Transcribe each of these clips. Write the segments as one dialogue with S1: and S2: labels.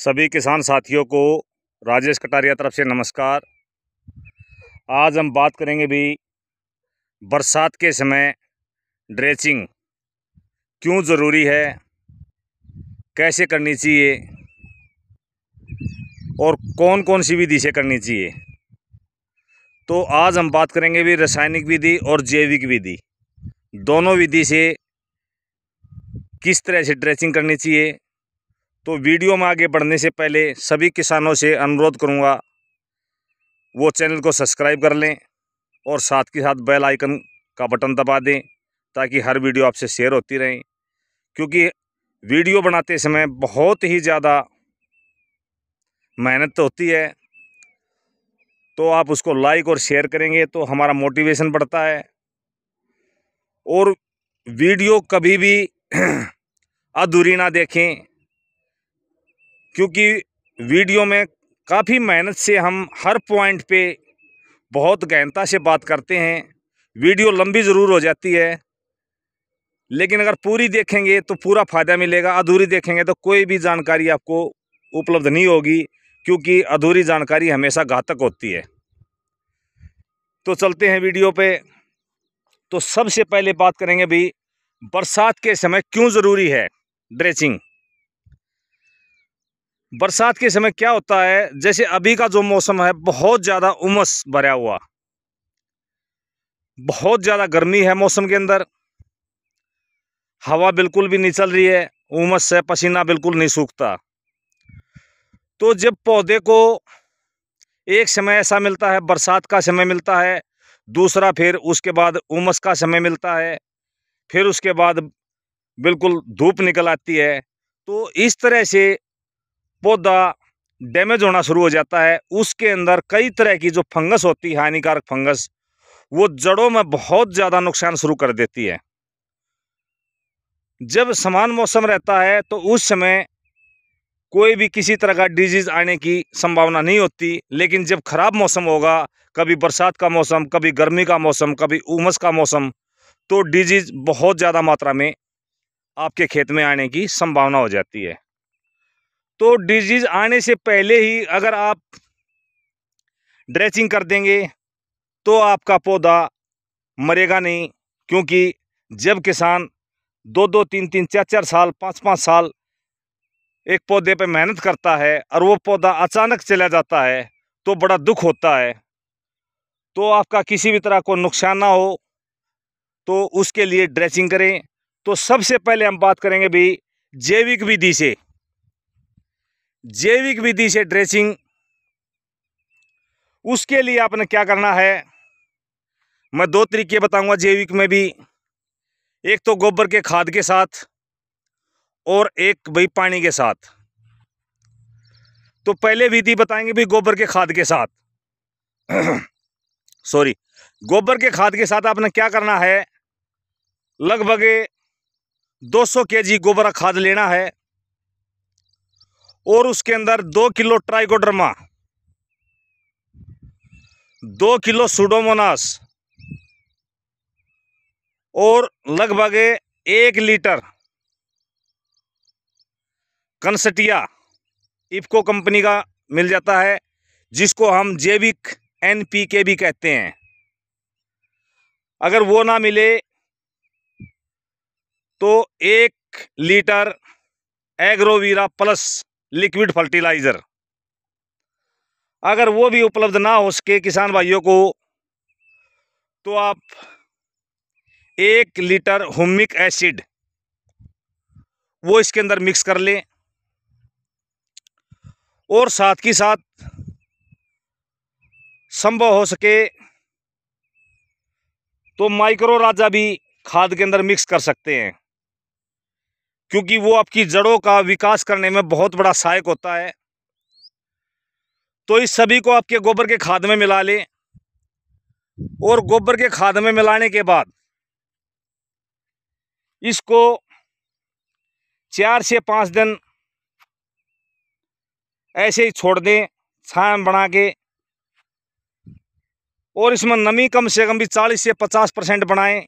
S1: सभी किसान साथियों को राजेश कटारिया तरफ से नमस्कार आज हम बात करेंगे भी बरसात के समय ड्रेसिंग क्यों ज़रूरी है कैसे करनी चाहिए और कौन कौन सी विधि से करनी चाहिए तो आज हम बात करेंगे भी रासायनिक विधि और जैविक विधि दोनों विधि से किस तरह से ड्रेसिंग करनी चाहिए तो वीडियो में आगे बढ़ने से पहले सभी किसानों से अनुरोध करूँगा वो चैनल को सब्सक्राइब कर लें और साथ के साथ बेल आइकन का बटन दबा दें ताकि हर वीडियो आपसे शेयर होती रहें क्योंकि वीडियो बनाते समय बहुत ही ज़्यादा मेहनत तो होती है तो आप उसको लाइक और शेयर करेंगे तो हमारा मोटिवेशन बढ़ता है और वीडियो कभी भी अधूरी ना देखें क्योंकि वीडियो में काफ़ी मेहनत से हम हर पॉइंट पे बहुत गहनता से बात करते हैं वीडियो लंबी ज़रूर हो जाती है लेकिन अगर पूरी देखेंगे तो पूरा फ़ायदा मिलेगा अधूरी देखेंगे तो कोई भी जानकारी आपको उपलब्ध नहीं होगी क्योंकि अधूरी जानकारी हमेशा घातक होती है तो चलते हैं वीडियो पे तो सबसे पहले बात करेंगे भाई बरसात के समय क्यों ज़रूरी है ड्रेसिंग बरसात के समय क्या होता है जैसे अभी का जो मौसम है बहुत ज़्यादा उमस भरा हुआ बहुत ज़्यादा गर्मी है मौसम के अंदर हवा बिल्कुल भी नहीं चल रही है उमस से पसीना बिल्कुल नहीं सूखता तो जब पौधे को एक समय ऐसा मिलता है बरसात का समय मिलता है दूसरा फिर उसके बाद उमस का समय मिलता है फिर उसके बाद बिल्कुल धूप निकल आती है तो इस तरह से पौधा डैमेज होना शुरू हो जाता है उसके अंदर कई तरह की जो फंगस होती है हानिकारक फंगस वो जड़ों में बहुत ज़्यादा नुकसान शुरू कर देती है जब समान मौसम रहता है तो उस समय कोई भी किसी तरह का डिजीज़ आने की संभावना नहीं होती लेकिन जब ख़राब मौसम होगा कभी बरसात का मौसम कभी गर्मी का मौसम कभी उमस का मौसम तो डिजीज़ बहुत ज़्यादा मात्रा में आपके खेत में आने की संभावना हो जाती है तो डिजीज़ आने से पहले ही अगर आप ड्रेसिंग कर देंगे तो आपका पौधा मरेगा नहीं क्योंकि जब किसान दो दो तीन तीन चार चार साल पाँच पाँच साल एक पौधे पर मेहनत करता है और वो पौधा अचानक चला जाता है तो बड़ा दुख होता है तो आपका किसी भी तरह को नुकसान ना हो तो उसके लिए ड्रेसिंग करें तो सबसे पहले हम बात करेंगे भी जैविक विधि से जैविक विधि से ड्रेसिंग उसके लिए आपने क्या करना है मैं दो तरीके बताऊंगा जैविक में भी एक तो गोबर के खाद के साथ और एक भाई पानी के साथ तो पहले विधि बताएंगे भी गोबर के खाद के साथ सॉरी गोबर के खाद के साथ आपने क्या करना है लगभग 200 केजी गोबर का खाद लेना है और उसके अंदर दो किलो ट्राइकोडर्मा दो किलो सुडोमोनास और लगभग एक लीटर कंसटिया इफको कंपनी का मिल जाता है जिसको हम जैविक एनपीके भी कहते हैं अगर वो ना मिले तो एक लीटर एग्रोवीरा प्लस लिक्विड फर्टिलाइज़र अगर वो भी उपलब्ध ना हो सके किसान भाइयों को तो आप एक लीटर होमिक एसिड वो इसके अंदर मिक्स कर लें और साथ ही साथ संभव हो सके तो माइक्रो राजा भी खाद के अंदर मिक्स कर सकते हैं क्योंकि वो आपकी जड़ों का विकास करने में बहुत बड़ा सहायक होता है तो इस सभी को आपके गोबर के खाद में मिला लें और गोबर के खाद में मिलाने के बाद इसको चार से पाँच दिन ऐसे ही छोड़ दें छाया बना के और इसमें नमी कम से कम भी चालीस से पचास परसेंट बनाएं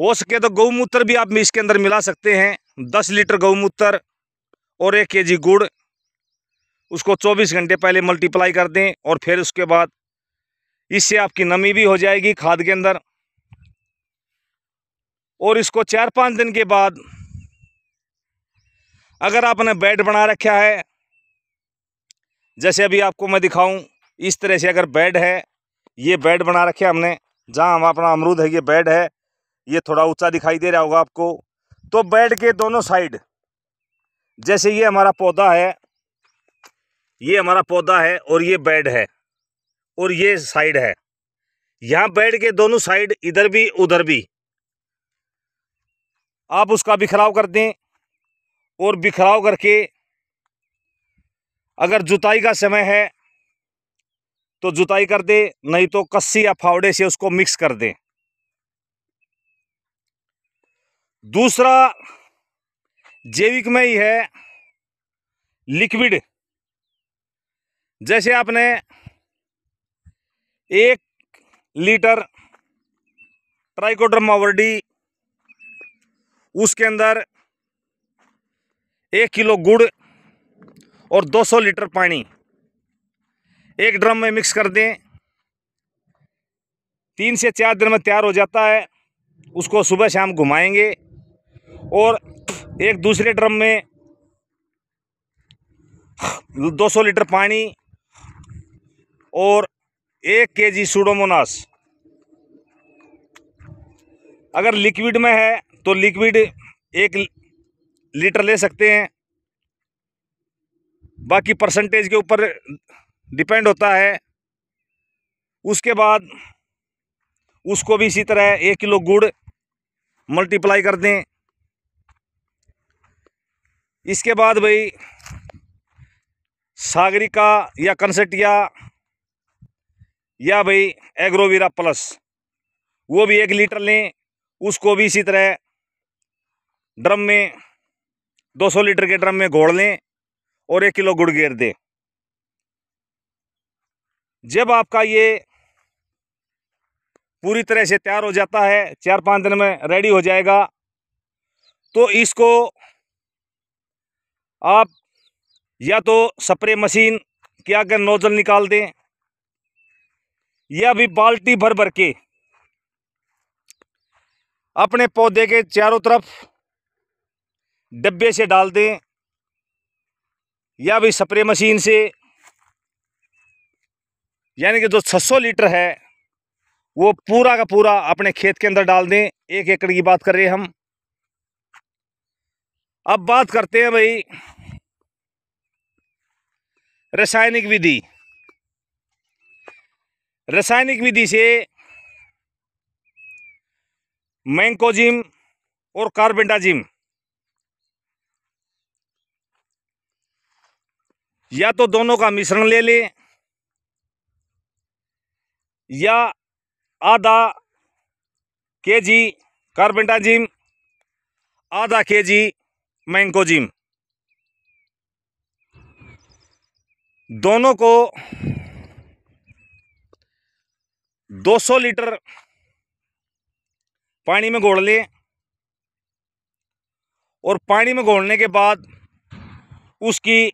S1: हो सके तो गौमूत्र भी आप इसके अंदर मिला सकते हैं दस लीटर गौमूत्र और एक के जी गुड़ उसको चौबीस घंटे पहले मल्टीप्लाई कर दें और फिर उसके बाद इससे आपकी नमी भी हो जाएगी खाद के अंदर और इसको चार पाँच दिन के बाद अगर आपने बेड बना रखा है जैसे अभी आपको मैं दिखाऊं इस तरह से अगर बेड है ये बेड बना रखे हमने जहां हम अपना अमरूद है ये बेड है ये थोड़ा ऊंचा दिखाई दे रहा होगा आपको तो बेड के दोनों साइड जैसे ये हमारा पौधा है ये हमारा पौधा है और ये बेड है और ये साइड है यहाँ बेड के दोनों साइड इधर भी उधर भी आप उसका बिखराव कर दें और बिखराव करके अगर जुताई का समय है तो जुताई कर दे नहीं तो कस्सी या फावड़े से उसको मिक्स कर दें दूसरा जैविक में ही है लिक्विड जैसे आपने एक लीटर ट्राइकोड्रमा वर्डी उसके अंदर एक किलो गुड़ और 200 लीटर पानी एक ड्रम में मिक्स कर दें तीन से चार दिन में तैयार हो जाता है उसको सुबह शाम घुमाएंगे और एक दूसरे ड्रम में 200 लीटर पानी और एक के जी सूडोमोनास अगर लिक्विड में है तो लिक्विड एक लीटर ले सकते हैं बाकी परसेंटेज के ऊपर डिपेंड होता है उसके बाद उसको भी इसी तरह एक किलो गुड़ मल्टीप्लाई कर दें इसके बाद भाई सागरिका या कंसेटिया या भाई एग्रोवीरा प्लस वो भी एक लीटर लें उसको भी इसी तरह ड्रम में 200 लीटर के ड्रम में घोड़ लें और एक किलो गुड़ गेर दें जब आपका ये पूरी तरह से तैयार हो जाता है चार पाँच दिन में रेडी हो जाएगा तो इसको आप या तो स्प्रे मशीन के आकर नोजल निकाल दें या भी बाल्टी भर भर के अपने पौधे के चारों तरफ डब्बे से डाल दें या भी स्प्रे मशीन से यानी कि जो 600 लीटर है वो पूरा का पूरा अपने खेत के अंदर डाल दें एक एकड़ की बात कर रहे हैं हम अब बात करते हैं भाई रासायनिक विधि रासायनिक विधि से मैंकोजिम और कार्बेंडाजिम या तो दोनों का मिश्रण ले ले या आधा के जी कार्बेंडाजिम आधा के जी मैंको जिम दोनों को 200 लीटर पानी में घोड़ लें और पानी में घोलने के बाद उसकी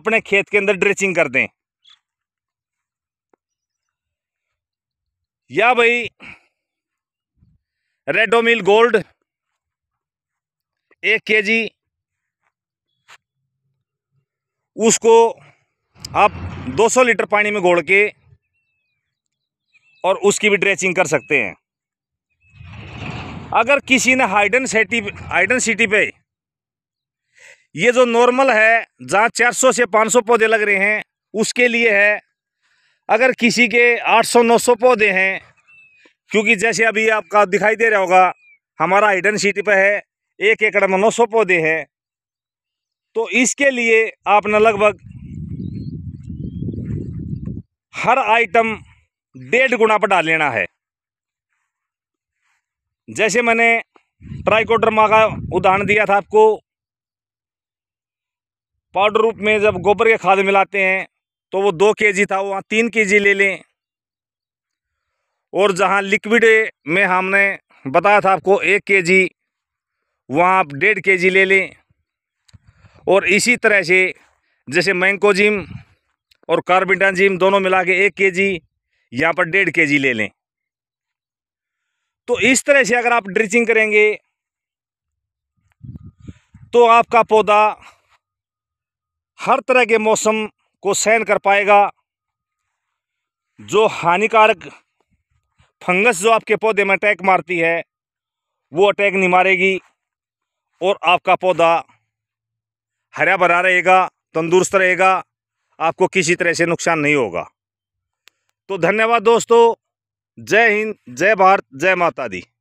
S1: अपने खेत के अंदर ड्रेचिंग कर दें या भाई रेडोमिल गोल्ड एक के जी उसको आप 200 लीटर पानी में घोड़ के और उसकी भी ड्रेसिंग कर सकते हैं अगर किसी ने हाइडन सिटी हाइडन सिटी पे ये जो नॉर्मल है जहाँ 400 से 500 पौधे लग रहे हैं उसके लिए है अगर किसी के 800-900 पौधे हैं क्योंकि जैसे अभी आपका दिखाई दे रहा होगा हमारा हाइडन सिटी पे है एक एकड़ में नौ सौ पौधे हैं तो इसके लिए आपने लगभग हर आइटम डेढ़ गुना पर डाल लेना है जैसे मैंने ट्राइकोड्रमा का उदाहरण दिया था आपको पाउडर रूप में जब गोबर के खाद मिलाते हैं तो वो दो केजी था वहाँ तीन केजी ले लें और जहाँ लिक्विड में हमने बताया था आपको एक केजी वहाँ आप डेढ़ के जी ले लें और इसी तरह से जैसे जिम और कार्बिटाजिम दोनों मिला के एक के जी यहाँ पर डेढ़ के जी ले लें तो इस तरह से अगर आप ड्रिचिंग करेंगे तो आपका पौधा हर तरह के मौसम को सहन कर पाएगा जो हानिकारक फंगस जो आपके पौधे में अटैक मारती है वो अटैक नहीं मारेगी और आपका पौधा हरा भरा रहेगा तंदुरुस्त रहेगा आपको किसी तरह से नुकसान नहीं होगा तो धन्यवाद दोस्तों जय हिंद जय भारत जय माता दी